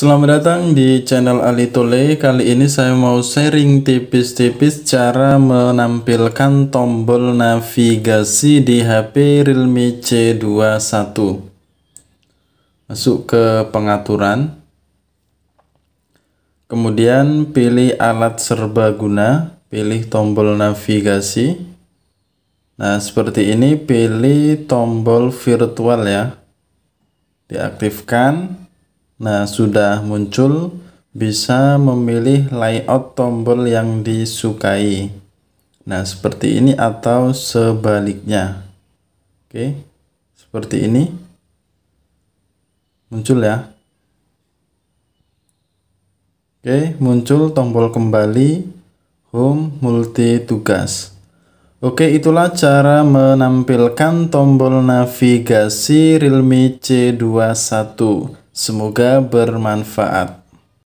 Selamat datang di channel Ali Tole. Kali ini saya mau sharing tipis-tipis cara menampilkan tombol navigasi di HP Realme C21. Masuk ke pengaturan. Kemudian pilih alat serbaguna, pilih tombol navigasi. Nah, seperti ini pilih tombol virtual ya. Diaktifkan. Nah, sudah muncul bisa memilih layout tombol yang disukai. Nah, seperti ini atau sebaliknya. Oke. Seperti ini. Muncul ya. Oke, muncul tombol kembali home multi tugas. Oke, itulah cara menampilkan tombol navigasi Realme C21. Semoga bermanfaat.